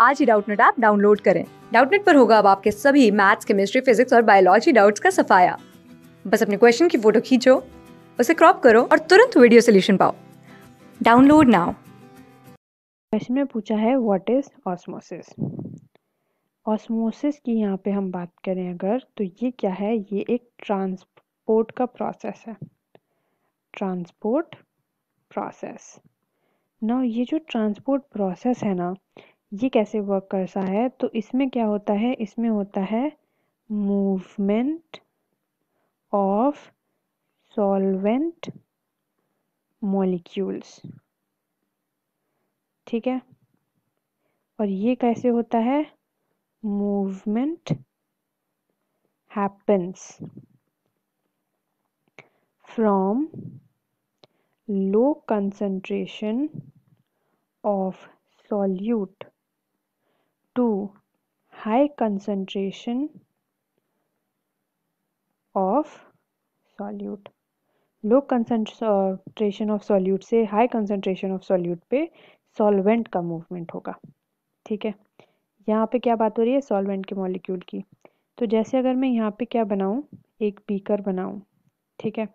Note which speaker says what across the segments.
Speaker 1: आज ही Doubtnut app download करें डाउटनेट पर होगा अब आपके सभी मैथ्स केमिस्ट्री फिजिक्स और बायोलॉजी डाउट्स का सफाया बस अपने क्वेश्चन की फोटो खींचो उसे क्रॉप करो और तुरंत वीडियो सोल्यूशन पाओ डाउनलोड नाउ
Speaker 2: क्वेश्चन में पूछा है व्हाट इज ऑस्मोसिस ऑस्मोसिस की यहाँ पे हम बात करें अगर तो ये क्या है ये एक ट्रांसपोर्ट का प्रोसेस है ट्रांसपोर्ट प्रोसेस ना ये जो ट्रांसपोर्ट प्रोसेस है ना ये कैसे वर्क करता है तो इसमें क्या होता है इसमें होता है मूवमेंट ऑफ सॉल्वेंट मॉलिक्यूल्स ठीक है और ये कैसे होता है movement happens from low concentration of solute to high concentration of solute low concentration of solute से हाई कंसनट्रेशन ऑफ सॉल्यूट पे सॉल्वेंट का मूवमेंट होगा ठीक है यहाँ पे क्या बात हो रही है सॉल्वेंट के मॉलिक्यूल की तो जैसे अगर मैं यहाँ पे क्या बनाऊँ एक बीकर बनाऊँ ठीक है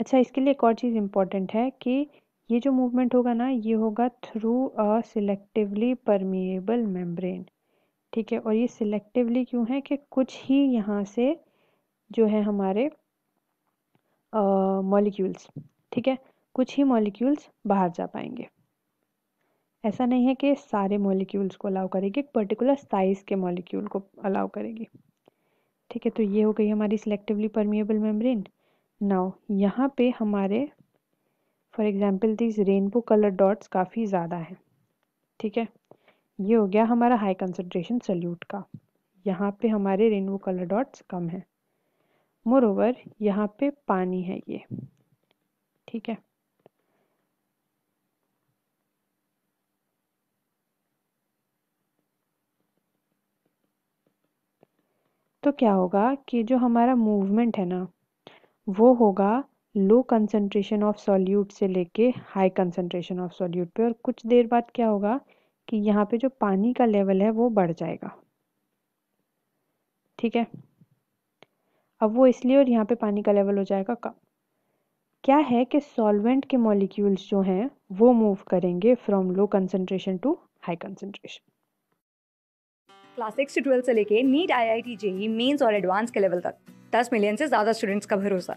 Speaker 2: अच्छा इसके लिए एक और चीज़ इम्पॉर्टेंट है कि ये जो मूवमेंट होगा ना ये होगा through a selectively permeable membrane ठीक है और ये सिलेक्टिवली क्यों है कि कुछ ही यहाँ से जो है हमारे मॉलिक्यूल्स ठीक है कुछ ही मॉलिक्यूल्स बाहर जा पाएंगे ऐसा नहीं है कि सारे मॉलिक्यूल्स को अलाउ करेगी एक पर्टिकुलर साइज़ के मॉलिक्यूल को अलाउ करेगी ठीक है तो ये हो गई हमारी सिलेक्टिवली परमिएबल मेम्ब्रेन नाउ यहाँ पे हमारे for example these rainbow colour dots काफ़ी ज़्यादा हैं ठीक है ये हो गया हमारा हाई कंसनट्रेशन सल्यूट का यहाँ पे हमारे रेनबो कलर डॉट्स कम हैं मोर ओवर यहाँ पे पानी है ये ठीक है तो क्या होगा कि जो हमारा मूवमेंट है ना वो होगा लो कंसंट्रेशन ऑफ सॉल्यूट से लेके हाई कंसंट्रेशन ऑफ सॉल्यूट पे और कुछ देर बाद क्या होगा कि यहाँ पे जो पानी का लेवल है वो बढ़ जाएगा ठीक है अब वो इसलिए और यहाँ पे पानी का लेवल हो जाएगा कम क्या है कि सॉल्वेंट के मॉलिक्यूल्स जो हैं वो मूव करेंगे from low concentration to high concentration
Speaker 1: class six से ट्वेल्थ से लेके NEET I I T JEE mains और एडवांस के लेवल तक दस मिलियन से ज़्यादा स्टूडेंट्स का भरोसा